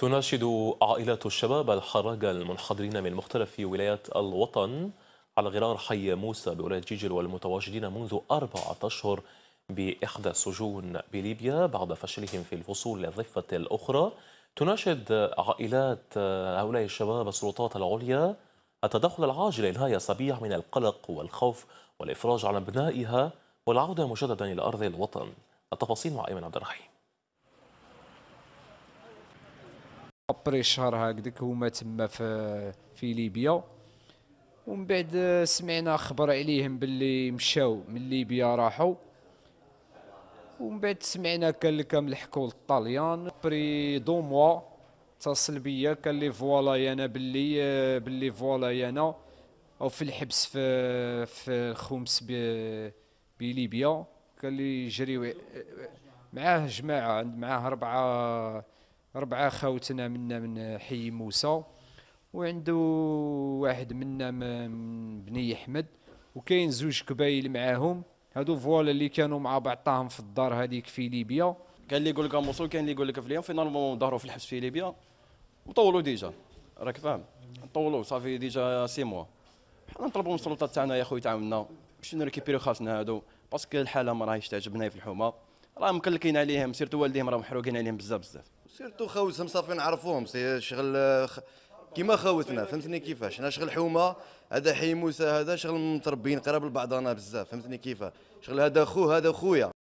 تناشد عائلة الشباب الحراج المنحدرين من مختلف ولايات الوطن على غرار حي موسى بولاية جيجل والمتواجدين منذ أربعة أشهر بإحدى السجون بليبيا بعد فشلهم في الوصول للضفة الأخرى تناشد عائلات هؤلاء الشباب السلطات العليا التدخل العاجل لإنهاء صبيع من القلق والخوف والإفراج عن أبنائها والعودة مجددا إلى أرض الوطن التفاصيل مع أيمن عبد الرحيم ابري شهر هكذاك هما تما في في ليبيا ومن بعد سمعنا خبر عليهم باللي مشاو من ليبيا راحوا ومن بعد سمعنا كان اللي كان لحقوا للطليان بري دو موا اتصل بيا قال لي فوالا يانا باللي باللي فوالا يانا او في الحبس في في الخمس بليبيا قال لي جريو معاه جماعه عند معاه اربعه ربعه خاوتنا منا من حي موسى وعنده واحد منا من بني احمد وكاين زوج كبايل معاهم هادو فوالا اللي كانوا مع بعضهم في الدار هذيك في ليبيا كان اللي يقول لك موسى كان اللي يقول لك في اليوم فينالمون ظهروا في الحبس في ليبيا وطولوا ديجا راك فاهم طولوا صافي ديجا سي موا حنا نطلبوا من السلطات تاعنا يا خويا تعاوننا باش نريكيبيريو خاصنا هادو باسكو الحاله ما راهيش تعجبنا في الحومه راه مكلكين عليهم سيرتو والديهم راه محروقين عليهم بزاف بزاف سيرتو خوتهم صافي نعرفوهم سي شغل كيما خاوتنا فهمتني كيفاش انا شغل حومه هذا حي موسى هذا شغل متربين قراب لبعضنا بزاف فهمتني كيفاش شغل هذا خو هذا خويا